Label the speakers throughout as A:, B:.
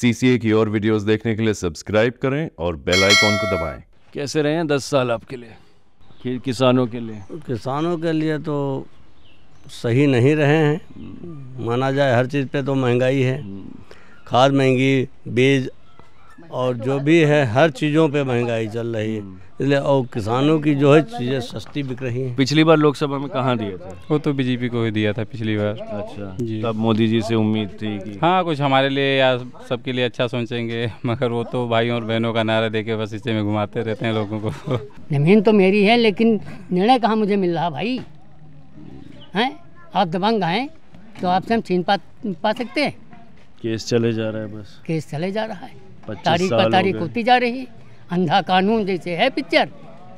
A: CCA की और videos देखने के लिए सब्सक्राइब करें और बेल आइकॉन को दबाएं
B: कैसे रहे हैं दस साल आपके लिए किसानों के लिए किसानों के लिए तो सही नहीं रहे हैं माना जाए हर चीज़ पे तो महंगाई है हम्म। खाद महंगी बीज और जो भी है हर चीज़ों पे महंगाई चल रही है हम्म। इसलिए और किसानों की जो है चीज़ें सस्ती बिक रही हैं पिछली बार लोकसभा में कहाँ दिए थे वो तो बीजेपी
A: को ही दिया था पिछली बार अच्छा जी तब मोदी जी से उम्मीद थी कि
C: हाँ कुछ हमारे लिए या सबके लिए अच्छा सोचेंगे मगर वो तो भाइयों और बहनों का नारा दे के बस इसे में घुमाते रहते हैं लोगों को
D: जमीन तो मेरी है लेकिन निर्णय कहाँ मुझे मिल रहा भाई हैं आप दबंग हैं तो आपसे हम छीन पा पा सकते हैं
A: केस चले जा रहा है बस
D: केस चले जा रहा है
E: तारीख पर तारीख होती
D: जा रही अंधा कानून जैसे है पिक्चर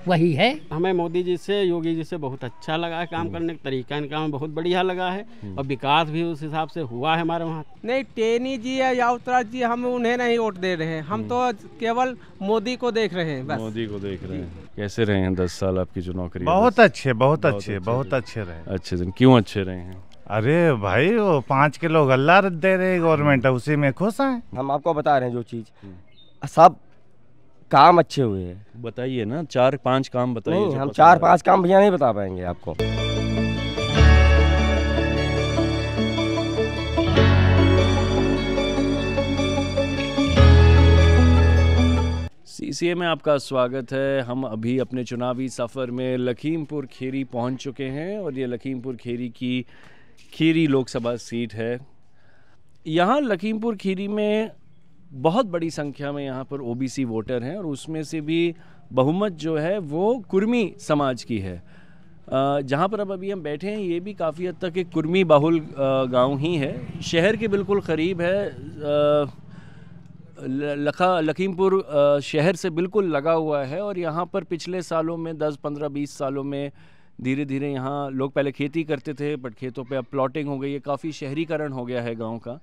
D: वही है
E: हमें मोदी जी से योगी जी से बहुत अच्छा लगा है काम हम्म। करने का तरीका इनका हमें बहुत बढ़िया लगा है हम्म। और विकास भी उस हिसाब से हुआ है हमारे वहाँ नहीं टेनी जी या यावतरा
F: जी हम उन्हें नहीं वोट दे रहे हैं हम हम्म। तो केवल मोदी को देख रहे हैं बस मोदी
A: को देख रहे हैं कैसे रहे हैं दस साल आपकी जो नौकरी बहुत
G: अच्छे बहुत अच्छे बहुत अच्छे रहे
A: अच्छे दिन क्यों अच्छे रहे हैं
G: अरे भाई वो पाँच किलो गल्ला दे रही गवर्नमेंट उसी में खुश हैं
H: हम आपको बता रहे हैं जो
A: चीज़
H: सब काम अच्छे हुए हैं बताइए ना चार पांच काम बताइए हम चार पांच काम भैया नहीं बता पाएंगे आपको
A: सीसीए में आपका स्वागत है हम अभी अपने चुनावी सफ़र में लखीमपुर खेरी पहुंच चुके हैं और ये लखीमपुर खेरी की खीरी लोकसभा सीट है यहाँ लखीमपुर खीरी में बहुत बड़ी संख्या में यहाँ पर ओबीसी वोटर हैं और उसमें से भी बहुमत जो है वो कुर्मी समाज की है जहाँ पर अब अभी हम बैठे हैं ये भी काफ़ी हद तक एक कुर्मी बाहुल गांव ही है शहर के बिल्कुल करीब है लखा लखीमपुर शहर से बिल्कुल लगा हुआ है और यहाँ पर पिछले सालों में 10, 15, 20 सालों में धीरे धीरे यहाँ लोग पहले खेती करते थे बट खेतों पे अब प्लॉटिंग हो गई है काफ़ी शहरीकरण हो गया है गांव का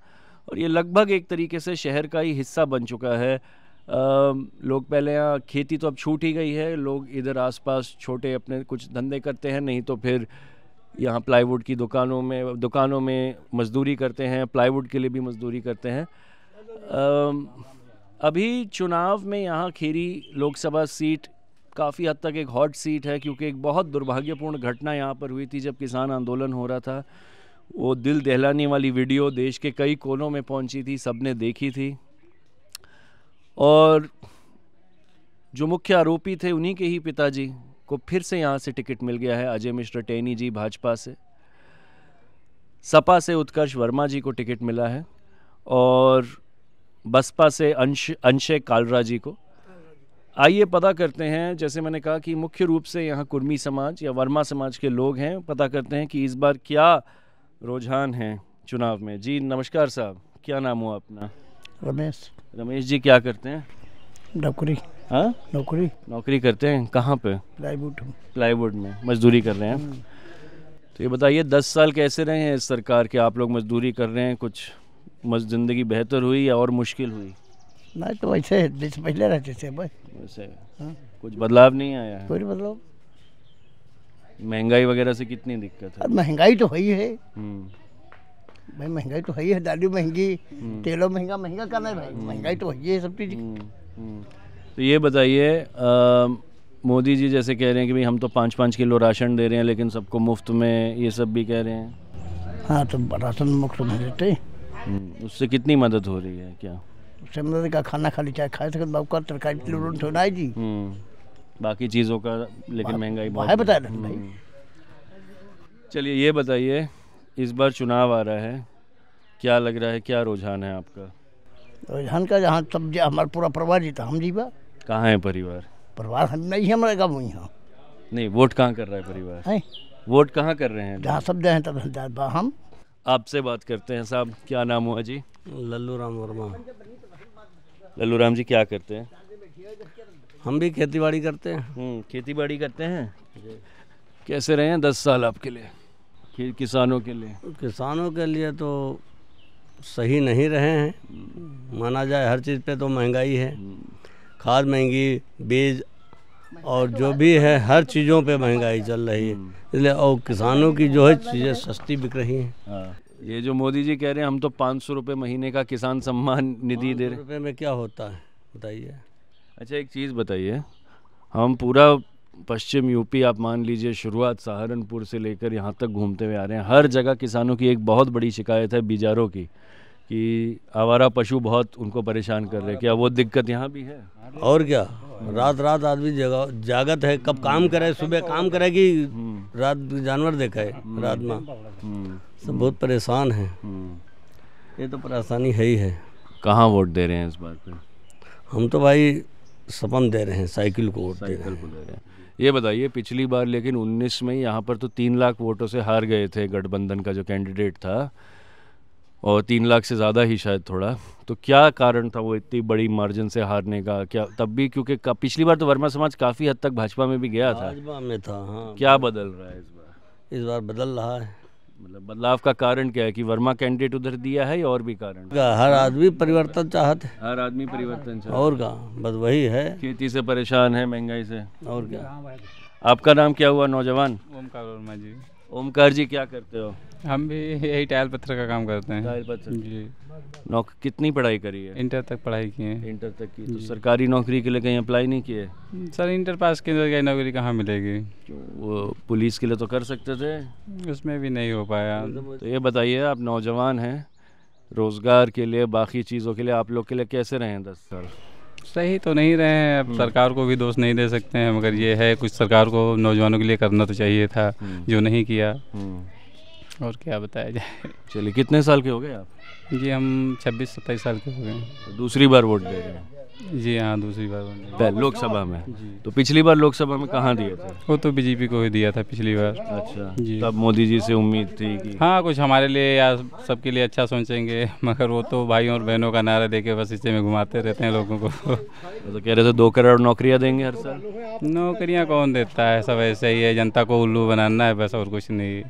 A: और ये लगभग एक तरीके से शहर का ही हिस्सा बन चुका है आ, लोग पहले यहाँ खेती तो अब छूट ही गई है लोग इधर आसपास छोटे अपने कुछ धंधे करते हैं नहीं तो फिर यहाँ प्लाईवुड की दुकानों में दुकानों में मजदूरी करते हैं प्लाईवुड के लिए भी मजदूरी करते हैं आ, अभी चुनाव में यहाँ खेरी लोकसभा सीट काफ़ी हद तक एक हॉट सीट है क्योंकि एक बहुत दुर्भाग्यपूर्ण घटना यहाँ पर हुई थी जब किसान आंदोलन हो रहा था वो दिल दहलाने वाली वीडियो देश के कई कोनों में पहुंची थी सबने देखी थी और जो मुख्य आरोपी थे उन्हीं के ही पिताजी को फिर से यहाँ से टिकट मिल गया है अजय मिश्र टेनी जी भाजपा से सपा से उत्कर्ष वर्मा जी को टिकट मिला है और बसपा से अंश अंशय कालरा जी को आइए पता करते हैं जैसे मैंने कहा कि मुख्य रूप से यहाँ कुर्मी समाज या वर्मा समाज के लोग हैं पता करते हैं कि इस बार क्या रुझान है चुनाव में जी नमस्कार साहब क्या नाम हुआ अपना रमेश रमेश जी क्या करते हैं नौकरी हाँ नौकरी नौकरी करते हैं कहाँ पे प्लाईवुड प्लाईवुड में मजदूरी कर रहे हैं हम्म। तो ये बताइए दस साल कैसे रहे हैं इस सरकार के आप लोग मजदूरी कर रहे हैं कुछ ज़िंदगी बेहतर हुई या और मुश्किल हुई ना तो वैसे जैसे पहले रहते थे भाई वैसे हाँ कुछ बदलाव नहीं आया कोई बदलाव महंगाई वगैरह से कितनी दिक्कत है
B: महंगाई तो है ही है भाई महंगाई तो है ही है दालू महंगी तेलो महंगा महंगा करना है भाई महंगाई तो है है सब चीज़ हम्म, हम्म।
A: तो ये बताइए मोदी जी जैसे कह रहे हैं कि भाई हम तो पाँच पाँच किलो राशन दे रहे हैं लेकिन सबको मुफ्त में ये सब भी कह रहे हैं
I: हाँ तो राशन मुफ्त में देते
A: हम्म, उससे कितनी मदद हो रही है क्या
B: समुद्र का खाना खाली चाहे खाए सकते बाबू का तरकारी रोटी सुनाए तो जी
A: हम्म, बाकी चीज़ों का लेकिन महंगाई बहुत है बता रहे हम्म। चलिए ये बताइए इस बार चुनाव आ रहा है क्या लग रहा है क्या रुझान है आपका
B: रुझान का जहाँ सब हमारा पूरा परिवार जीता हम जीवा
A: कहाँ है परिवार
B: परिवार हम नहीं है हमारे गाँव यहाँ
A: नहीं वोट कहाँ कर रहा है परिवार है? वोट कहाँ कर रहे हैं जहाँ
I: सब जाए तब हम
A: आपसे बात करते हैं साहब क्या नाम हुआ जी लल्लू राम वर्मा लल्लू राम जी क्या करते हैं हम भी
B: खेती बाड़ी करते हैं हम्म, खेती बाड़ी करते हैं कैसे रहे हैं दस साल
A: आपके लिए किसानों
B: के लिए किसानों के लिए तो सही नहीं रहे हैं माना जाए हर चीज़ पे तो महंगाई है खाद महंगी बीज और जो भी है हर चीज़ों पे महंगाई चल रही है हम्म। इसलिए और किसानों की जो है चीज़ें सस्ती बिक रही हैं हाँ।
A: ये जो मोदी जी कह रहे हैं हम तो पाँच सौ रुपये महीने का किसान सम्मान निधि दे रहे
B: रुपये में क्या होता है बताइए अच्छा एक चीज़
A: बताइए हम पूरा पश्चिम यूपी आप मान लीजिए शुरुआत सहारनपुर से लेकर यहाँ तक घूमते हुए आ रहे हैं हर जगह किसानों की एक बहुत बड़ी शिकायत है बीजारों की कि आवारा पशु बहुत उनको
B: परेशान कर रहे हैं क्या वो दिक्कत यहाँ भी है और क्या रात रात आदमी जगा जागत है कब काम करे सुबह काम करे कि रात जानवर देखा है रात में सब बहुत परेशान है ये तो परेशानी है ही है कहाँ वोट दे रहे हैं इस बात पे हम तो भाई सपन दे रहे हैं साइकिल को वोट दे रहे
A: हैं ये बताइए पिछली बार लेकिन 19 में यहाँ पर तो तीन लाख वोटों से हार गए थे गठबंधन का जो कैंडिडेट था और तीन लाख से ज़्यादा ही शायद थोड़ा तो क्या कारण था वो इतनी बड़ी मार्जिन से हारने का क्या तब भी क्योंकि पिछली बार तो वर्मा समाज काफ़ी हद तक भाजपा में भी गया था
B: भाजपा में था हाँ क्या बदल रहा है इस बार इस बार बदल रहा है
A: मतलब बदलाव का कारण क्या है कि वर्मा कैंडिडेट उधर दिया है या और भी कारण
B: हर आदमी परिवर्तन चाहते
A: हर आदमी परिवर्तन चाहते और का बस वही है खेती से परेशान है महंगाई से और क्या हाँ आपका नाम क्या हुआ नौजवान ओमकार वर्मा जी ओमकार जी क्या करते हो हम भी यही टाइल पत्थर का काम करते हैं टाइल पत्थर जी नौक कितनी पढ़ाई करी है
C: इंटर तक पढ़ाई की है इंटर तक की तो सरकारी नौकरी के लिए कहीं अप्लाई नहीं किए सर इंटर पास के
A: लिए नौकरी कहाँ मिलेगी तो वो पुलिस के लिए तो कर सकते थे उसमें भी नहीं हो पाया तो ये बताइए आप नौजवान हैं रोज़गार के लिए बाकी चीज़ों के लिए आप लोग के लिए कैसे रहें दस साल सही
C: तो नहीं रहे हैं अब हम्म। सरकार को भी दोष नहीं दे सकते हैं मगर ये है कुछ सरकार को नौजवानों के लिए करना तो चाहिए था हम्म। जो नहीं किया
A: हम्म।
C: और क्या बताया जाए
A: चलिए कितने साल के हो
C: गए आप जी हम 26 सत्ताईस साल के हो गए
A: दूसरी बार वोट दे रहे हैं जी हाँ दूसरी बार लोकसभा में तो पिछली बार लोकसभा में कहाँ दिए थे वो तो बीजेपी को ही दिया था पिछली बार अच्छा जी तब मोदी जी से उम्मीद थी कि
C: हाँ कुछ हमारे लिए या सबके लिए अच्छा सोचेंगे मगर वो तो भाइयों और बहनों का नारा देके बस इसे में घुमाते रहते हैं लोगों को तो कह रहे थे दो करोड़ नौकरियाँ देंगे हर साल नौकरियाँ कौन देता है सब ऐसे ही है जनता को उल्लू बनाना है बस और कुछ नहीं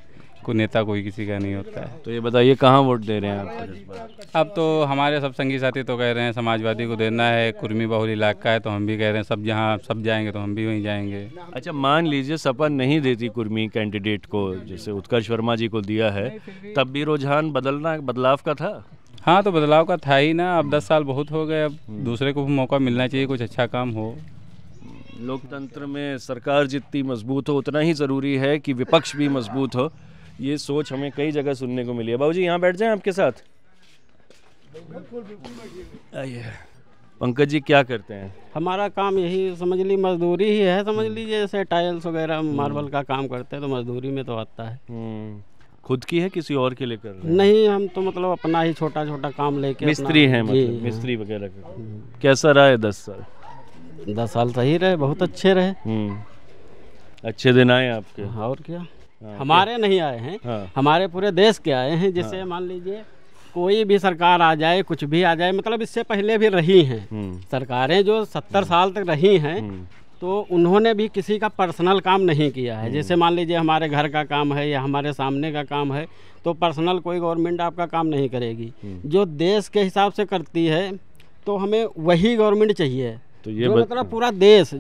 C: को नेता कोई किसी
A: का नहीं होता है तो ये बताइए कहाँ वोट दे रहे हैं आप
C: अब तो हमारे सब संगी साथी तो कह रहे हैं समाजवादी को देना है कुर्मी बहुल इलाका है तो हम भी कह रहे हैं सब जहाँ सब जाएंगे तो हम भी वहीं जाएंगे
A: अच्छा मान लीजिए सपा नहीं देती कुर्मी कैंडिडेट को जैसे उत्कर्ष वर्मा जी को दिया है तब भी रुझान बदलना बदलाव का था हाँ तो बदलाव का था ही ना अब दस साल
C: बहुत हो गए अब दूसरे को भी मौका मिलना चाहिए कुछ अच्छा काम हो
A: लोकतंत्र में सरकार जितनी मजबूत हो उतना ही ज़रूरी है कि विपक्ष भी मजबूत हो ये सोच हमें
E: कई जगह सुनने को मिली है बाबू जी यहाँ बैठ जाएं आपके साथ आइए पंकज जी क्या करते हैं हमारा काम यही समझ ली मजदूरी ही है समझ हम्म। लीजिए जैसे टाइल्स वगैरह मार्बल हम्म। का काम करते हैं तो मजदूरी में तो आता है हम्म। खुद की है किसी और के लिए कर रहे हैं? नहीं हम तो मतलब अपना ही छोटा छोटा काम लेके मिस्त्री हैं मतलब मिस्त्री वगैरह का कैसा रहा है दस साल दस साल सही रहे बहुत अच्छे रहे अच्छे दिन आए आपके हाँ, और क्या हाँ, हमारे नहीं आए हैं हाँ। हमारे पूरे देश के आए हैं जैसे हाँ। मान लीजिए कोई भी सरकार आ जाए कुछ भी आ जाए मतलब इससे पहले भी रही हैं हम्म। सरकारें जो सत्तर साल तक रही हैं हम्म। तो उन्होंने भी किसी का पर्सनल काम नहीं किया है हम्म। जैसे मान लीजिए हमारे घर का काम है या हमारे सामने का काम है तो पर्सनल कोई गवर्नमेंट आपका काम नहीं करेगी जो देश के हिसाब से करती है तो हमें वही गवर्नमेंट चाहिए तो ये मतलब पूरा देश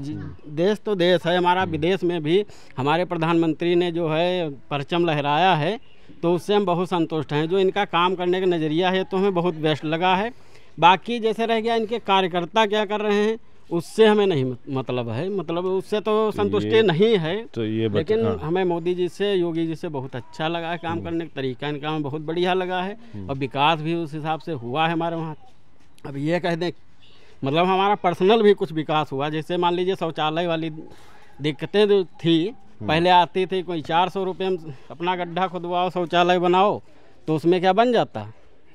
E: देश तो देश है हमारा विदेश में भी हमारे प्रधानमंत्री ने जो है परचम लहराया है तो उससे हम बहुत संतुष्ट हैं जो इनका काम करने का नज़रिया है तो हमें बहुत बेस्ट लगा है बाकी जैसे रह गया इनके कार्यकर्ता क्या कर रहे हैं उससे हमें नहीं मतलब है मतलब उससे तो संतुष्टि नहीं है तो ये लेकिन हाँ। हमें मोदी जी से योगी जी से बहुत अच्छा लगा है काम हम्म। करने का तरीका इनका हमें बहुत बढ़िया लगा है हम्म। और विकास भी उस हिसाब से हुआ है हमारे वहाँ अब ये कह दें मतलब हमारा पर्सनल भी कुछ विकास हुआ जैसे मान लीजिए शौचालय वाली दिक्कतें जो थी हम्म। पहले आती थी कोई चार सौ रुपये में अपना गड्ढा खुदवाओ शौचालय बनाओ तो उसमें क्या बन जाता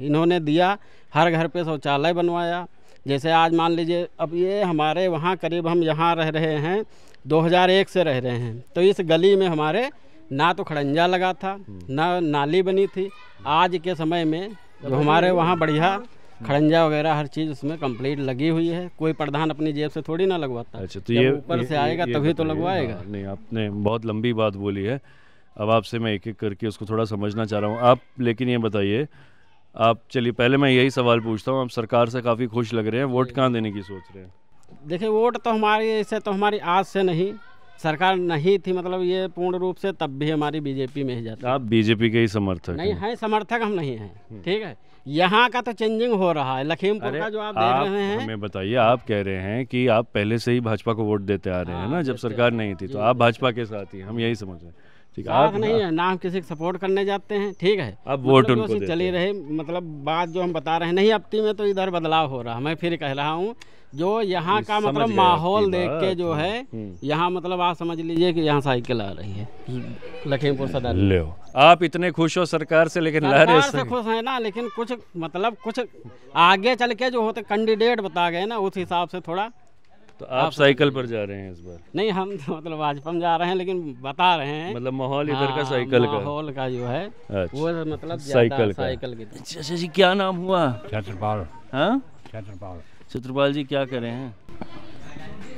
E: इन्होंने दिया हर घर पे शौचालय बनवाया जैसे आज मान लीजिए अब ये हमारे वहाँ करीब हम यहाँ रह रहे हैं 2001 से रह रहे हैं तो इस गली में हमारे ना तो खड़ंजा लगा था हम्म। ना नाली बनी थी आज के समय में जो हमारे वहाँ बढ़िया खड़ंजा वगैरह हर चीज़ उसमें कंप्लीट लगी हुई है कोई प्रधान अपनी जेब से थोड़ी ना लगवाता अच्छा तो ये ऊपर से आएगा तभी तो लगवाएगा
A: हाँ, नहीं आपने बहुत लंबी बात बोली है अब आपसे मैं एक एक करके उसको थोड़ा समझना चाह रहा हूँ आप लेकिन ये बताइए आप चलिए पहले मैं यही सवाल पूछता हूँ आप सरकार से काफ़ी खुश लग रहे हैं वोट कहाँ देने की सोच रहे हैं
E: देखिए वोट तो हमारी ऐसे तो हमारी आज से नहीं सरकार नहीं थी मतलब ये पूर्ण रूप से तब भी हमारी बीजेपी में ही जाती
A: आप बीजेपी के ही समर्थक नहीं
E: है समर्थक हम नहीं है हम्म। ठीक है यहाँ का तो चेंजिंग हो रहा है लखीमपुर का जो आप, आप देख रहे हैं
A: हमें बताइए आप कह रहे हैं कि आप पहले से ही भाजपा को वोट देते आ रहे हैं हाँ, ना जब सरकार नहीं थी तो आप भाजपा के साथ ही हम यही समझ रहे हैं ठीक है आप नहीं
E: है ना हम किसी को सपोर्ट करने जाते हैं ठीक है अब वोट मतलब उनको चली रहे मतलब बात जो हम बता रहे हैं नहीं अब तो में तो इधर बदलाव हो रहा है मैं फिर कह रहा हूँ जो यहाँ का मतलब माहौल देख के जो है हम्म, हम्म। यहाँ मतलब आप समझ लीजिए कि यहाँ साइकिल आ रही है लखीमपुर सदर ले आप इतने खुश हो सरकार से लेकिन सरकार से खुश है ना लेकिन कुछ मतलब कुछ आगे चल के जो होते कैंडिडेट बता गए ना उस हिसाब से थोड़ा तो आप
A: साइकिल पर जा रहे हैं इस बार
E: नहीं हम तो मतलब भाजपा में जा रहे हैं लेकिन बता रहे हैं मतलब माहौल इधर का हाँ, साइकिल का माहौल का जो है अच्छा, वो मतलब साइकिल साइकिल अच्छा, अच्छा जी
A: क्या नाम हुआ छत्रपाल हाँ? छत्रपाल चित्रपाल जी क्या कर रहे हैं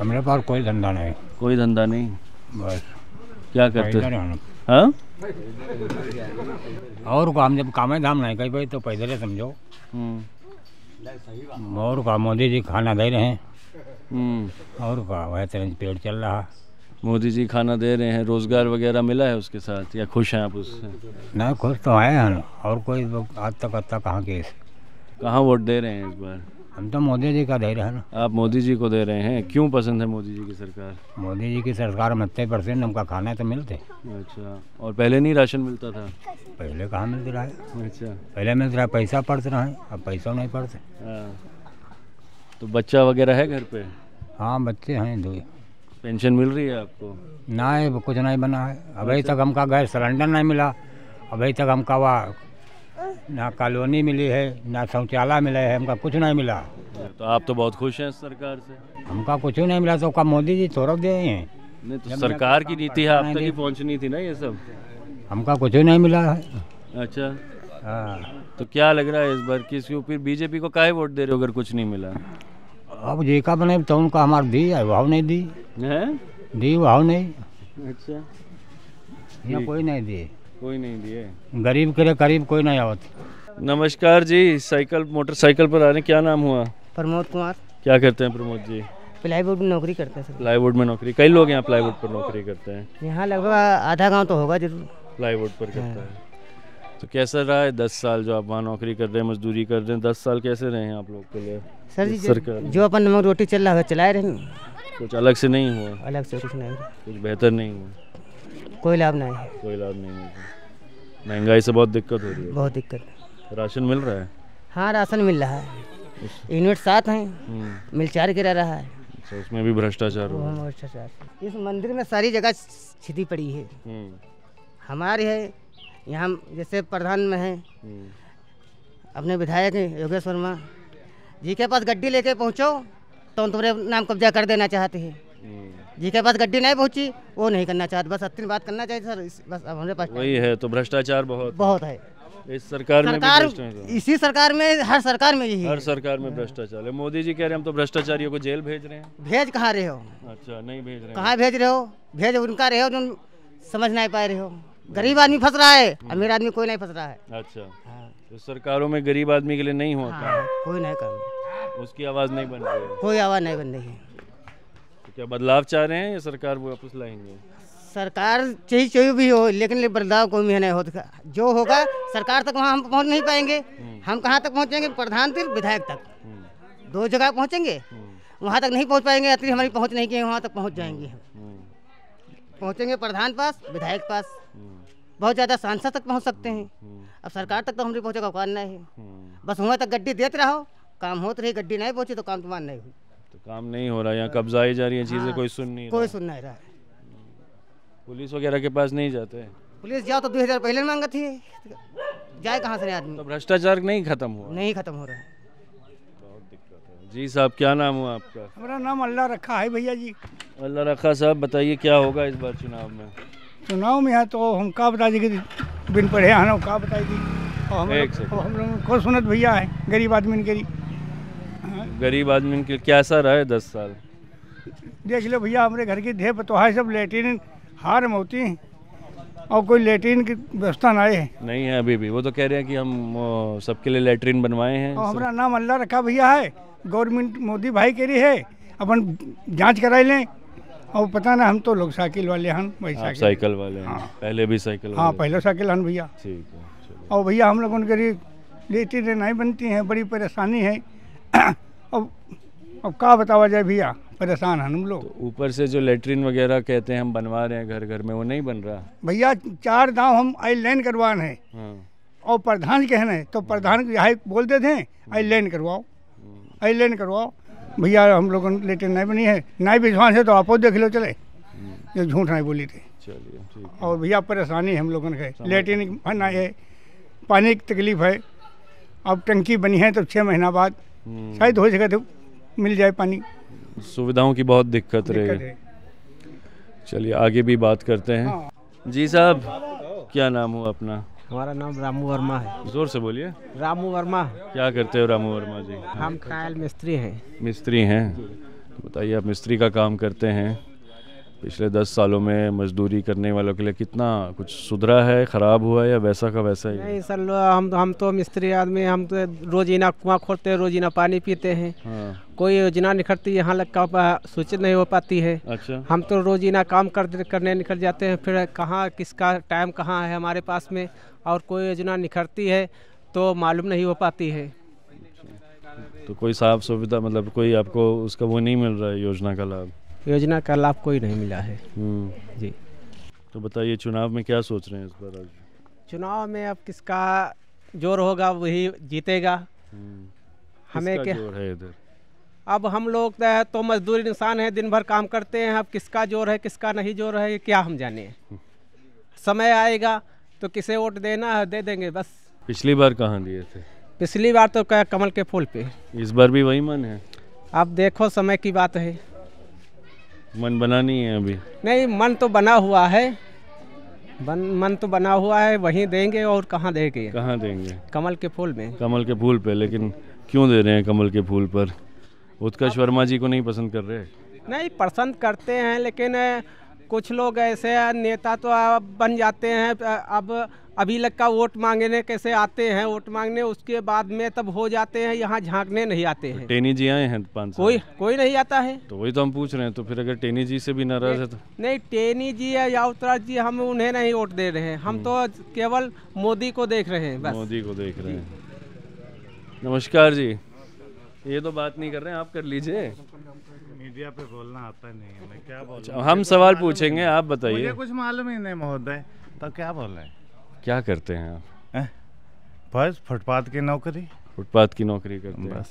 J: हमारे पास कोई धंधा नहीं कोई धंधा नहीं बस क्या करते हैं हाँ? और काम जब काम धाम नहीं कहीं भाई तो पैदल ही समझो
A: हम्म। और का मोदी जी खाना दे रहे हैं हम्म। और का वह तरह पेड़ चल रहा मोदी जी खाना दे रहे हैं रोजगार वगैरह मिला है उसके साथ या खुश हैं आप उससे
J: ना खुश तो आए हैं और कोई आज तक अब तक कहाँ के
A: कहाँ वोट दे रहे हैं इस बार हम तो मोदी जी का दे रहे हैं ना आप मोदी जी को दे रहे हैं क्यों पसंद है मोदी जी की सरकार मोदी जी की सरकार
J: में इतने परसेंट हमका खाना तो मिलते अच्छा और पहले
A: नहीं राशन मिलता था पहले कहाँ
J: मिलते रहा अच्छा पहले मिलते रहा पैसा पड़ रहा है अब पैसा नहीं पड़ते हाँ। तो बच्चा वगैरह है घर पे हाँ बच्चे हैं दो पेंशन मिल रही है आपको ना कुछ नहीं बना है अभी अच्छा। तक हमका गैस सिलेंडर नहीं मिला अभी तक हमका वह ना कॉलोनी मिली है ना शौचालय मिला है हमका कुछ नहीं मिला
A: तो आप तो बहुत खुश हैं सरकार से
J: हमका कुछ नहीं मिला तो मोदी जी तो रख दे हैं
A: नहीं तो सरकार की नीति है आप तक ही पहुँचनी थी ना ये सब
J: हमका कुछ नहीं मिला है
A: अच्छा हाँ तो क्या लग रहा है इस बार किसके ऊपर बीजेपी को काहे वोट दे रहे हो अगर कुछ नहीं मिला
J: अब का बने तो उनका हमारा दी है भाव नहीं दी है दी भाव
A: नहीं
J: अच्छा यहाँ कोई नहीं दी कोई नहीं दिए
A: गरीब के लिए करीब कोई नहीं आवत नमस्कार जी साइकिल मोटरसाइकिल पर आने क्या नाम हुआ प्रमोद कुमार क्या करते हैं प्रमोद जी
K: प्लाईवुड में नौकरी करते हैं
A: प्लाईवुड में नौकरी कई लोग यहाँ प्लाईवुड पर नौकरी करते हैं
K: यहाँ लगभग आधा गाँव तो होगा जरूर
A: प्लाईवुड पर करता हाँ। है तो कैसा रहा है दस साल जो आप वहाँ नौकरी कर रहे हैं मजदूरी कर रहे हैं दस साल कैसे रहे हैं आप लोग के लिए सर जी सरकार
K: जो अपन नमक रोटी चल रहा है चलाए रहे
A: कुछ अलग से नहीं हुआ अलग से कुछ नहीं कुछ बेहतर नहीं हुआ
K: कोई लाभ नहीं है
A: कोई लाभ नहीं मिलता महंगाई से बहुत दिक्कत हो रही है बहुत दिक्कत राशन मिल रहा है
K: हाँ राशन मिल रहा है यूनिट सात हैं हम्म। मिल चार गिरा रहा है
A: अच्छा, उसमें भी भ्रष्टाचार
K: भ्रष्टाचार इस मंदिर में सारी जगह छिदी पड़ी है हम्म। हमारे है यहाँ जैसे प्रधान में है हम्म। अपने विधायक योगेश वर्मा जी के पास गड्डी लेके पहुँचो तो तुम्हारे नाम कब्जा कर देना चाहते हैं जिसके पास गड्डी नहीं पहुंची वो नहीं करना चाहते बस इतनी बात करना चाहिए सर बस अब हमारे पास वही
A: है तो भ्रष्टाचार बहुत बहुत है इस सरकार, सरकार में भी
K: इसी सरकार में हर सरकार में यही हर
A: सरकार में भ्रष्टाचार है मोदी जी कह रहे हैं हम तो भ्रष्टाचारियों को जेल भेज रहे हैं
K: भेज कहाँ रहे हो
A: अच्छा नहीं भेज रहे कहाँ
K: भेज रहे हो भेज उनका रहे हो जो समझ नहीं पा रहे हो गरीब आदमी फंस रहा है अमीर आदमी कोई नहीं फंस रहा
A: है अच्छा हाँ। तो सरकारों में गरीब आदमी के लिए नहीं होता हाँ, कोई नहीं कर उसकी आवाज़ नहीं बन रही है कोई आवाज़ नहीं बन रही है क्या बदलाव चाह रहे हैं या सरकार वो वापस लाएंगे
K: सरकार चाहिए चाहिए भी हो लेकिन ले बदलाव कोई भी नहीं होता जो होगा सरकार तक वहाँ हम पहुँच नहीं पाएंगे हम्म। हम कहाँ तक पहुँचेंगे प्रधान तक विधायक तक हम्म। दो जगह पहुँचेंगे हम्म। वहाँ तक नहीं पहुँच पाएंगे अतरी हमारी पहुँच नहीं की वहाँ तक पहुँच जाएंगे हम पहुँचेंगे प्रधान पास विधायक पास बहुत ज़्यादा सांसद तक पहुँच सकते हैं अब सरकार तक तो हमारी पहुँचे का नहीं
A: है
K: बस वहाँ तक गड्डी देते रहो काम होते रहे गड्डी नहीं पहुँची तो काम तो मान नहीं हुई
A: तो काम नहीं हो रहा यहाँ कब्जा ही जा रही है चीज़ें हाँ, कोई सुन नहीं कोई सुन नहीं रहा पुलिस वगैरह के पास नहीं जाते
K: पुलिस जाओ तो दो हजार पहले मांगा थी
I: जाए कहाँ से आदमी तो
A: भ्रष्टाचार नहीं खत्म हुआ
I: नहीं खत्म हो रहा है
A: जी साहब क्या नाम हुआ आपका
I: हमारा नाम अल्लाह रखा है भैया जी
A: अल्लाह रखा साहब बताइए क्या होगा इस बार चुनाव में
I: चुनाव में है तो हम कहा बता दी बिन पढ़े आना कहा बताएगी
A: और हम
I: लोग हम को सुनत भैया है गरीब आदमी के लिए
A: गरीब आदमी के कैसा है दस साल
I: देख लो भैया हमारे घर की ढेप तो है सब लेटिन हार में होती और कोई लेटरिन की व्यवस्था ना है
A: नहीं है अभी भी वो तो कह रहे हैं कि हम सबके लिए लेटरिन बनवाए हैं और हमारा
I: नाम अल्लाह रखा भैया है गवर्नमेंट मोदी भाई के लिए है अपन जांच करा लें और पता ना हम तो लोग साइकिल वाले हैं भाई साइकिल साइकिल
A: वाले हाँ पहले भी साइकिल हाँ पहले
I: साइकिल हैं भैया
A: ठीक है
I: और भैया हम लोग उनके लिए लेटरिन नहीं बनती हैं बड़ी परेशानी है अब अब कहा बतावा जाए भैया परेशान हम लोग तो
A: ऊपर से जो लेटरिन वगैरह कहते हैं हम बनवा रहे हैं घर घर में वो नहीं बन रहा
I: भैया चार गाँव हम आई लाइन करवान है हाँ। और प्रधान कहना है तो प्रधान यहाँ बोलते थे आई लाइन करवाओ आई लाइन करवाओ भैया हम लोगों लेटरिन नहीं बनी है नहीं विश्वास है तो आपो देख लो चले जो झूठ नहीं बोली थी और भैया परेशानी हम लोगों ने लेटरिन ना है पानी की तकलीफ है अब टंकी बनी है तो छः महीना बाद शायद हो जाएगा तो मिल जाए पानी
A: सुविधाओं की बहुत दिक्कत रही चलिए आगे भी बात करते हैं हाँ। जी साहब क्या नाम हुआ अपना
F: हमारा नाम रामू वर्मा है जोर से बोलिए रामू वर्मा
A: क्या करते हो रामू वर्मा जी हम
F: कायल मिस्त्री
A: हैं मिस्त्री हैं तो बताइए आप मिस्त्री का काम करते हैं पिछले दस सालों में मजदूरी करने वालों के लिए कितना कुछ सुधरा है ख़राब हुआ है या वैसा का वैसा ही
E: नहीं
F: सर हम हम तो मिस्त्री आदमी हम तो रोजीना कुआं खोदते हैं रोजीना पानी पीते हैं हाँ। कोई योजना निकलती यहाँ लग का सूचित नहीं हो पाती है अच्छा हम तो रोजीना काम कर करने निकल जाते हैं फिर कहाँ किसका टाइम कहाँ है हमारे पास में और कोई योजना निखरती है तो मालूम नहीं हो पाती है
A: तो कोई साफ सुविधा मतलब कोई आपको उसका वो नहीं मिल रहा है योजना का लाभ
F: योजना का लाभ कोई नहीं मिला है
A: हम्म। जी तो बताइए चुनाव में क्या सोच रहे हैं इस बार आज
F: चुनाव में अब किसका जोर होगा वही जीतेगा हम्म। हमें क्या जोर है इधर अब हम लोग तो, तो मजदूर इंसान हैं दिन भर काम करते हैं अब किसका जोर है किसका नहीं जोर है ये क्या हम जाने समय आएगा तो किसे वोट देना है दे देंगे बस
A: पिछली बार कहाँ दिए थे
F: पिछली बार तो क्या कमल के फूल पे
A: इस बार भी वही मन है
F: अब देखो समय की बात है
A: मन बना नहीं है अभी
F: नहीं मन तो बना हुआ है बन मन तो बना हुआ है वहीं देंगे और कहाँ देंगे कहाँ देंगे कमल के फूल में
A: कमल के फूल पे लेकिन क्यों दे रहे हैं कमल के फूल पर उत्कर्ष वर्मा जी को नहीं पसंद कर रहे
F: नहीं पसंद करते हैं लेकिन कुछ लोग ऐसे नेता तो अब बन जाते हैं अब अभी लग का वोट मांगने कैसे आते हैं वोट मांगने उसके बाद में तब हो जाते हैं यहाँ झांकने नहीं आते हैं
A: टेनी जी आए हैं पांच कोई
F: कोई नहीं आता है
A: तो वही तो हम पूछ रहे हैं तो फिर अगर टेनी जी से भी नाराज है तो
F: नहीं टेनी जी या उत्तराज जी हम उन्हें नहीं वोट दे रहे हैं हम हम्म। तो केवल मोदी को देख रहे हैं
A: मोदी को देख रहे हैं नमस्कार जी ये तो बात नहीं कर रहे हैं आप कर लीजिए मीडिया पे बोलना आता नहीं है मैं क्या बोल अच्छा, हम सवाल पूछेंगे आप बताइए
G: कुछ मालूम ही नहीं महोदय तो क्या बोल रहे हैं
A: क्या करते हैं आप बस फुटपाथ की नौकरी फुटपाथ की नौकरी करते हैं बस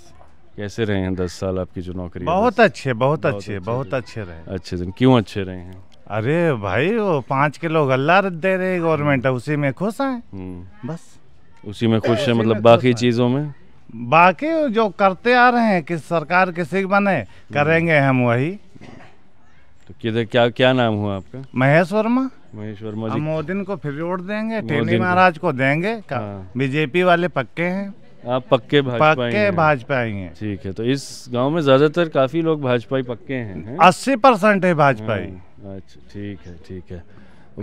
A: कैसे रहे हैं दस साल आपकी जो नौकरी बहुत
G: अच्छे बहुत अच्छे बहुत अच्छे रहे
A: अच्छे दिन क्यों अच्छे रहे हैं अरे
G: भाई वो पाँच किलो गल्ला दे रहे गवर्नमेंट उसी में खुश है
A: हम्म। बस उसी में खुश है मतलब बाकी चीज़ों में
G: बाकी जो करते आ रहे हैं कि सरकार किसी बने हम्म। करेंगे हम वही
A: तो किधर क्या क्या नाम हुआ आपका महेश वर्मा महेश्वर मोदी
G: मोदी को फिर वोट देंगे टेनी महाराज को देंगे हाँ। बीजेपी वाले पक्के हैं आप पक्के भाजपा पक्के
A: भाजपा ही हैं ठीक है तो इस गांव में ज्यादातर काफी लोग भाजपा ही पक्के हैं अस्सी परसेंट है भाजपा ही हाँ, अच्छा ठीक है ठीक है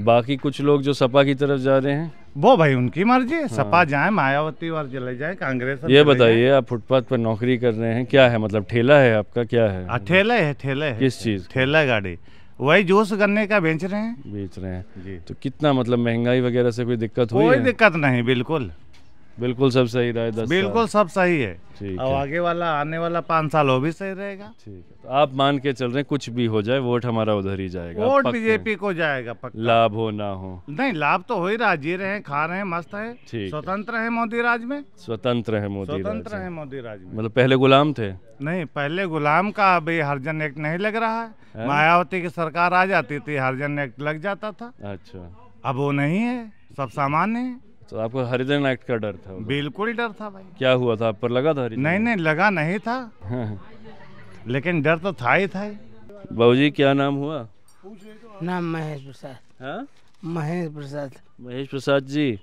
A: बाकी कुछ लोग जो सपा की तरफ जा रहे हैं वो भाई उनकी मर्जी है सपा हाँ।
G: जाए मायावती और चले जाए कांग्रेस ये बताइए
A: आप फुटपाथ पर नौकरी कर रहे हैं क्या है मतलब ठेला है आपका क्या है ठेला है ठेला है किस चीज ठेला गाड़ी वही जोश गन्ने का
G: बेच रहे हैं
A: बेच रहे हैं जी तो कितना मतलब महंगाई वगैरह से कोई दिक्कत हुई कोई दिक्कत नहीं बिल्कुल बिल्कुल सब सही रहा है बिल्कुल सब सही है अब आगे
G: वाला आने वाला पाँच साल वो भी सही रहेगा ठीक
A: है तो आप मान के चल रहे हैं कुछ भी हो जाए वोट हमारा उधर ही जाएगा वोट बीजेपी
G: को जाएगा पक्का
A: लाभ हो ना हो
G: नहीं लाभ तो हो ही रहा जी रहे हैं खा रहे हैं मस्त है स्वतंत्र है मोदी राज में
A: स्वतंत्र है मोदी स्वतंत्र है मोदी राज में मतलब पहले गुलाम थे नहीं
G: पहले गुलाम का अभी जन एक नहीं लग रहा है मायावती की सरकार आ जाती थी हरिजन एक्ट लग जाता था अच्छा अब वो नहीं है सब सामान्य है
A: तो आपको हरिजन
G: एक्ट का डर था बिल्कुल डर था भाई क्या हुआ था आप पर लगा था नहीं नहीं लगा नहीं था हाँ।
A: लेकिन डर तो था ही था जी क्या नाम हुआ
E: नाम महेश प्रसाद हाँ? महेश प्रसाद
A: महेश प्रसाद जी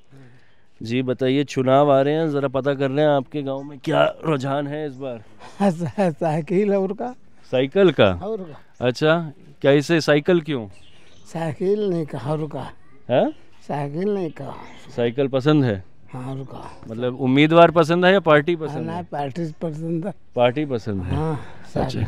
A: जी बताइए चुनाव आ रहे हैं ज़रा पता कर रहे हैं आपके गांव में क्या रुझान है इस बार
E: ऐसा साकिल और का
A: साइकिल का अच्छा क्या इसे साइकिल क्यों
E: साइकिल नहीं कहा रुका
B: है
A: हाँ?
E: साइकिल नहीं कहा
A: साइकिल पसंद है हाँ रुका मतलब उम्मीदवार पसंद है या पार्टी हाँ, पसंद है
B: पार्टी पसंद है
A: पार्टी पसंद है हाँ, अच्छा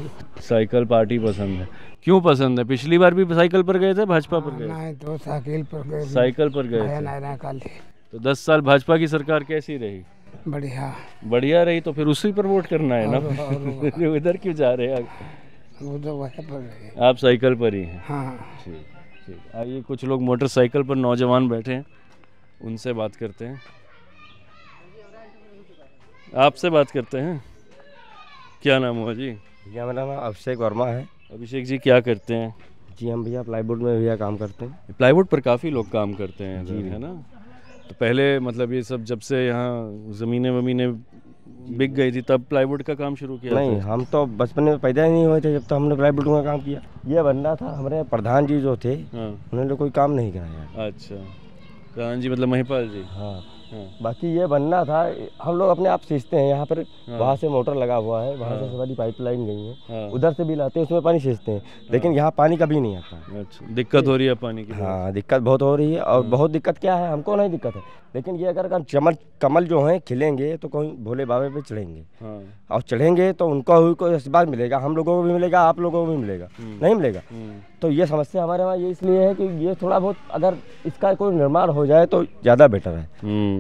A: साइकिल पार्टी पसंद है क्यों पसंद है पिछली बार भी साइकिल पर गए थे
I: भाजपा पर गए तो साइकिल पर गए साइकिल पर गए
A: तो दस साल भाजपा की सरकार कैसी रही बढ़िया बढ़िया रही तो फिर उसी पर वोट करना है ना इधर क्यों जा रहे हैं आप तो साइकिल पर ही हैं हाँ आइए कुछ लोग मोटरसाइकिल पर नौजवान बैठे हैं उनसे बात करते हैं आपसे बात करते हैं क्या नाम हुआ जी भैया मेरा नाम अभिषेक वर्मा है अभिषेक जी क्या करते हैं जी हम भैया
H: प्लाईवुड में भैया
A: काम करते हैं प्लाईवुड पर काफ़ी लोग काम करते हैं जी है ना तो पहले मतलब ये सब जब से यहाँ ज़मीनें वमीने बिक गई थी तब प्लाईवुड का काम शुरू किया नहीं हम तो
H: बचपन में पैदा ही नहीं हुए थे जब तो हमने प्लाईवुड का काम किया ये बनना था हमारे प्रधान जी जो थे हाँ। उन्होंने तो कोई काम नहीं कराया
A: अच्छा प्रधान जी मतलब महिपाल जी हाँ
H: बाकी ये बनना था हम लोग अपने आप सींचते हैं यहाँ पर हाँ। वहाँ से मोटर लगा हुआ है वहाँ से पाइप हाँ। पाइपलाइन गई है हाँ। उधर से भी लाते हैं उसमें पानी सींचते हैं लेकिन यहाँ पानी कभी नहीं आता
A: अच्छा दिक्कत हो रही
H: है पानी की हाँ दिक्कत बहुत हो रही है और बहुत दिक्कत क्या है हमको नहीं दिक्कत है लेकिन ये अगर चमल कमल जो है खिलेंगे तो कहीं भोले बाबे पे चढ़ेंगे और चढ़ेंगे तो उनका को आशीर्वाद मिलेगा हम लोगों को भी मिलेगा आप लोगों को भी मिलेगा नहीं मिलेगा तो ये समस्या हमारे यहाँ ये इसलिए है कि ये थोड़ा बहुत अगर इसका कोई निर्माण हो जाए तो ज़्यादा बेटर है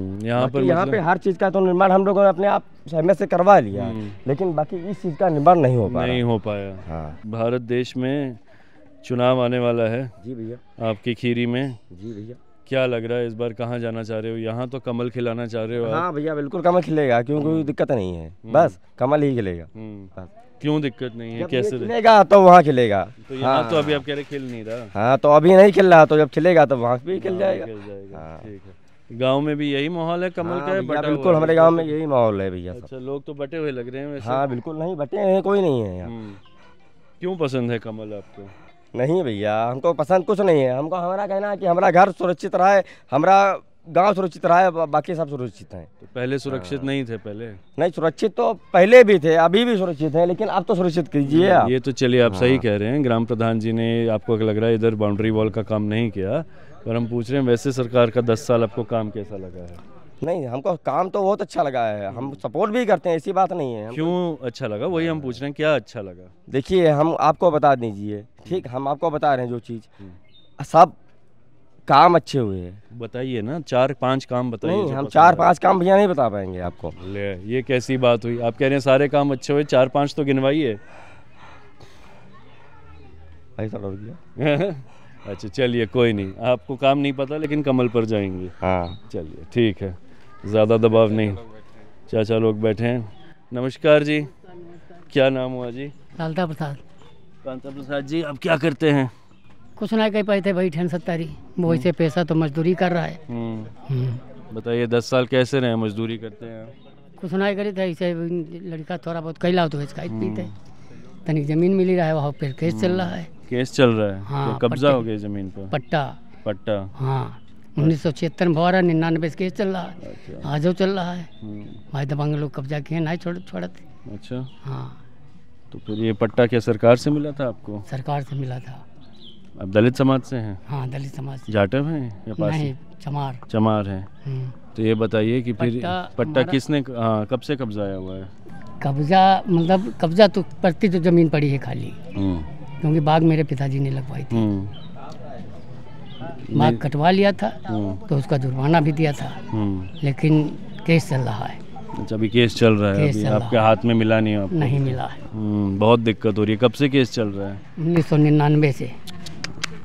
H: हम्म, यहाँ पर यहाँ मतलब पे हर चीज का तो निर्माण हम लोगों ने अपने आप सहमत से करवा लिया हम्म। लेकिन बाकी इस चीज का निर्माण नहीं हो पाया नहीं
A: हो पाया हाँ भारत देश में चुनाव आने वाला है जी भैया आपकी खीरी में जी भैया क्या लग रहा है इस बार कहाँ जाना चाह रहे हो यहाँ तो कमल खिलाना चाह
H: रहे हो हाँ भैया बिल्कुल कमल खिलेगा क्यों कोई हम्म। दिक्कत नहीं है बस कमल ही खिलेगा
A: क्यों दिक्कत नहीं है कैसे खिलेगा
H: तो वहाँ खिलेगा तो यहाँ तो हाँ। तो अभी आप
A: कह रहे खेल नहीं रहा
H: हाँ तो अभी नहीं खेल रहा तो जब खिलेगा तो वहाँ भी
A: खेल जाएगा हाँ। ठीक है गांव में भी यही माहौल है कमल हाँ, का बटा बिल्कुल हमारे गांव में यही
H: माहौल है भैया अच्छा
A: लोग तो बटे हुए लग रहे हैं वैसे हाँ बिल्कुल
H: नहीं बटे हैं कोई नहीं है हम्म। क्यों पसंद है कमल आपको नहीं भैया हमको पसंद कुछ नहीं है हमको हमारा कहना है कि हमारा घर सुरक्षित रहा हमारा गांव सुरक्षित रहा है बाकी सब सुरक्षित हैं
A: तो पहले सुरक्षित हाँ। नहीं थे पहले
H: नहीं सुरक्षित तो पहले भी थे अभी भी सुरक्षित हैं लेकिन अब तो सुरक्षित कीजिए ये तो चलिए आप सही हाँ।
A: कह रहे हैं ग्राम प्रधान जी ने आपको लग रहा है इधर बाउंड्री वॉल का काम नहीं किया पर हम पूछ रहे हैं वैसे सरकार का दस साल आपको काम कैसा लगा है
H: नहीं हमको काम तो बहुत अच्छा लगा है हम सपोर्ट भी करते हैं ऐसी बात नहीं है क्यों
A: अच्छा लगा वही हम पूछ रहे हैं क्या अच्छा लगा
H: देखिए हम आपको बता दीजिए ठीक हम आपको बता रहे हैं जो चीज़ हम्म। सब काम अच्छे हुए हैं बताइए ना चार पांच काम बताइए हम चार पांच काम भैया
A: नहीं बता पाएंगे आपको ले ये कैसी बात हुई आप कह रहे हैं सारे काम अच्छे हुए चार पाँच तो गिनवाइए भाई अच्छा चलिए कोई नहीं आपको काम नहीं पता लेकिन कमल पर जाएंगे हाँ चलिए ठीक है ज़्यादा दबाव नहीं चाचा लोग बैठे हैं नमस्कार जी क्या नाम हुआ जी लालता प्रसाद कांता प्रसाद जी आप क्या करते हैं
D: कुछ ना कह पाए थे भाई ठेन सत्तारी वो ऐसे हम्म। पैसा तो मजदूरी कर रहा है
A: हम्म। हम्म। बताइए दस साल कैसे रहे मजदूरी करते हैं
D: कुछ ना करे थे ऐसे लड़का थोड़ा बहुत कैला तो इसका पीते तनिक जमीन मिली रहा है वहाँ पर केस चल रहा है
A: केस चल रहा है तो हाँ, तो कब्जा हो गया जमीन पर पट्टा पट्टा हाँ
D: उन्नीस सौ छिहत्तर में भरा निन्यानवे केस चल रहा है अच्छा। आज चल रहा है हम्म। भाई दबांग तो लोग कब्जा किए ना छोड़ छोड़ा थे
A: अच्छा हाँ तो फिर ये पट्टा क्या सरकार से मिला था आपको
D: सरकार से मिला था
A: अब दलित समाज से हैं हाँ दलित समाज से जाटव हैं या पास नहीं चमार चमार हैं हम्म। तो ये बताइए कि फिर पट्टा किसने हाँ, कब से कब्जाया हुआ है
D: कब्जा मतलब कब्जा तो पड़ती तो जमीन पड़ी है खाली हम्म। क्योंकि बाघ मेरे पिताजी ने लगवाई
A: थी हम्म। बाघ
D: कटवा लिया था हम्म। तो उसका जुर्माना भी दिया था हम्म। लेकिन केस चल रहा है
A: अच्छा अभी केस चल रहा है केस अभी आपके हाथ में मिला नहीं आपको नहीं मिला है बहुत दिक्कत हो रही है कब से केस चल रहा है
D: उन्नीस सौ निन्यानवे से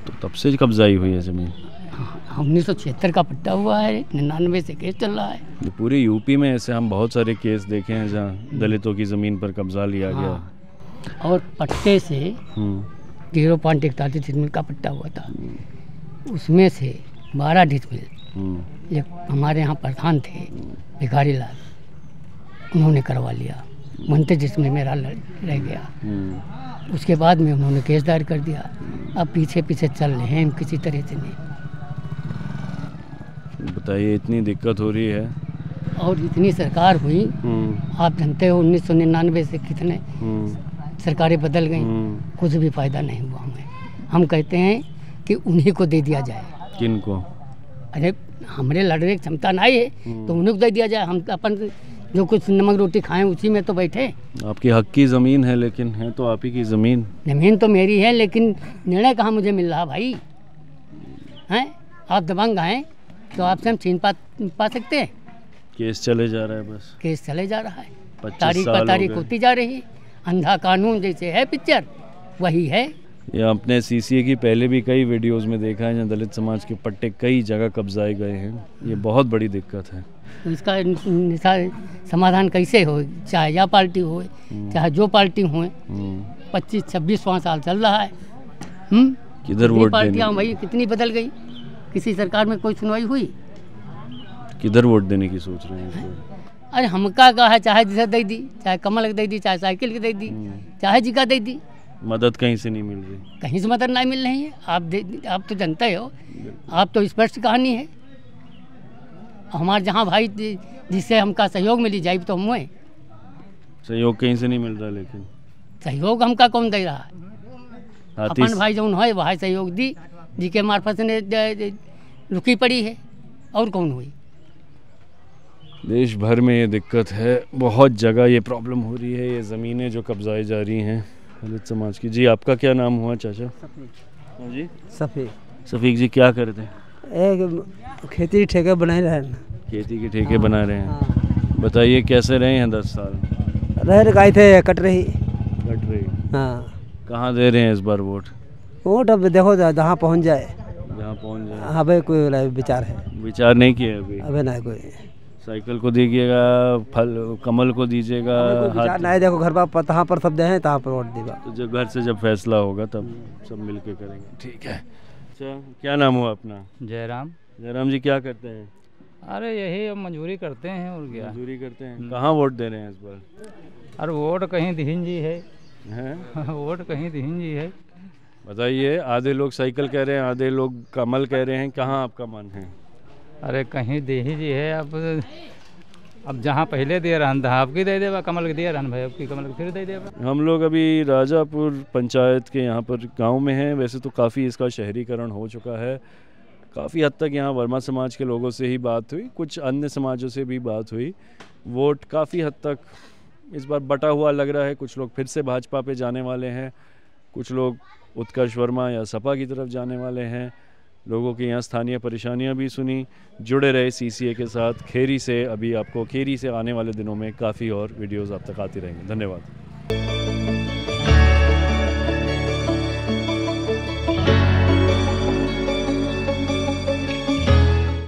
A: तो तब से कब्जाई हुई है ज़मीन
D: हाँ, हाँ, उन्नीस सौ छिहत्तर का पट्टा हुआ है निन्यानवे से केस चल रहा है
A: पूरे यूपी में ऐसे हम बहुत सारे केस देखे हैं जहाँ दलितों की ज़मीन पर कब्जा लिया हाँ। गया
D: और पट्टे से जीरो हम्म। पॉइंट इकतालीस डिसमिल का पट्टा हुआ था उसमें से बारह डिसमिल हम्म। एक हमारे यहाँ प्रधान थे भिखारी लाल उन्होंने करवा लिया बनते हम्म। जिसमें मेरा रह
B: गया
D: उसके बाद में उन्होंने केस दायर कर दिया अब पीछे पीछे चल रहे हैं किसी तरह से नहीं
A: बताइए इतनी दिक्कत हो रही है
D: और इतनी सरकार हुई आप जानते हो उन्नीस सौ निन्यानवे से कितने सरकारें बदल गई हम्म। कुछ भी फायदा नहीं हुआ हमें हम कहते हैं कि उन्हीं को दे दिया जाए किनको अरे हमारे लड़ने की क्षमता ना है हम्म। तो उन्हें दे दिया जाए हम तो अपन जो कुछ नमक रोटी खाएं उसी में तो बैठे
A: आपकी हक की ज़मीन है लेकिन है तो आप ही की ज़मीन
D: ज़मीन तो मेरी है लेकिन निर्णय कहाँ मुझे मिल रहा भाई हैं आप दबंग हैं तो आपसे हम छीन पा पा सकते हैं
A: केस चले जा रहा है बस
D: केस चले जा रहा है
A: तारीख पर तारीख होती
D: जा रही है अंधा कानून जैसे है पिक्चर वही है
A: ये आपने सीसीए की पहले भी कई वीडियोस में देखा है जहाँ दलित समाज के पट्टे कई जगह कब्जाए गए हैं ये हाँ। बहुत बड़ी दिक्कत है
D: तो इसका समाधान कैसे हो चाहे या पार्टी हो हम्म। चाहे जो पार्टी हो
B: हम्म।
D: पच्चीस छब्बीसवां साल चल रहा है हम्म?
B: किधर वोट पार्टियाँ
D: भाई कितनी बदल गई किसी सरकार में कोई सुनवाई हुई
A: किधर वोट देने की सोच रहे हैं हाँ।
D: अरे हमका का है चाहे जिसे दे दी चाहे कमल के दे दी चाहे साइकिल के दे दी हम्म। चाहे जी का दे दी
A: मदद कहीं से नहीं मिल रही कहीं
D: से मदद नहीं मिल रही है आप दे आप तो जनता हो आप तो स्पष्ट कहानी है हमारे जहाँ भाई जिससे हमका सहयोग मिली जाए तो हम हुए
A: सहयोग कहीं से नहीं मिल रहा लेकिन
D: सहयोग हमका कौन दे रहा
A: है अपन भाई
D: जो है वहाँ सहयोग दी जी के मार्फत ने रुकी पड़ी है और कौन हुई
A: देश भर में ये दिक्कत है बहुत जगह ये प्रॉब्लम हो रही है ये ज़मीनें जो कब्जाई जा रही हैं दलित समाज की जी आपका क्या नाम हुआ चाचा सफीक
F: हाँ जी सफीक
A: सफीक जी क्या करते
F: हैं एक खेती ठेके बनाए रहे हैं
A: खेती के ठेके बना रहे हैं हाँ। बताइए कैसे रहे हैं दस साल
F: रह रहे थे कट रही कट रही हाँ
A: कहाँ दे रहे हैं इस बार वोट
F: वोट अब देखो जहाँ पहुँच जाए
A: जहाँ पहुँच जाए
F: हाँ भाई कोई विचार है
A: विचार नहीं किया अभी अभी ना कोई साइकिल को दीजिएगा फल कमल को दीजिएगा हाथ
F: नहीं देखो घर पर तहाँ पर सब दें तहाँ पर वोट देगा
A: तो जब घर से जब फैसला होगा तब सब मिल के करेंगे ठीक है
J: अच्छा
A: क्या नाम हुआ अपना जयराम जयराम जी क्या करते हैं
C: अरे यही हम मजदूरी करते हैं और क्या मजदूरी करते हैं हम्म। कहाँ
A: वोट दे रहे हैं इस बार अरे वोट कहीं दिहिन जी है, है?
C: वोट कहीं दिहिन जी है
A: बताइए आधे लोग साइकिल कह रहे हैं आधे लोग कमल कह रहे हैं कहाँ आपका मन है
C: अरे कहीं दे ही जी है अब अब जहाँ पहले दे रहा था आपकी दे देवा कमल के दिया रहन भाई आपकी कमल के फिर दे
A: देवा हम लोग अभी राजापुर पंचायत के यहाँ पर गांव में हैं वैसे तो काफ़ी इसका शहरीकरण हो चुका है काफ़ी हद तक यहाँ वर्मा समाज के लोगों से ही बात हुई कुछ अन्य समाजों से भी बात हुई वोट काफ़ी हद तक इस बार बटा हुआ लग रहा है कुछ लोग फिर से भाजपा पे जाने वाले हैं कुछ लोग उत्कर्ष वर्मा या सपा की तरफ जाने वाले हैं लोगों के यहाँ स्थानीय परेशानियाँ भी सुनी जुड़े रहे सी के साथ खेरी से अभी आपको खेरी से आने वाले दिनों में काफ़ी और वीडियोज़ आप तक आती रहेंगे धन्यवाद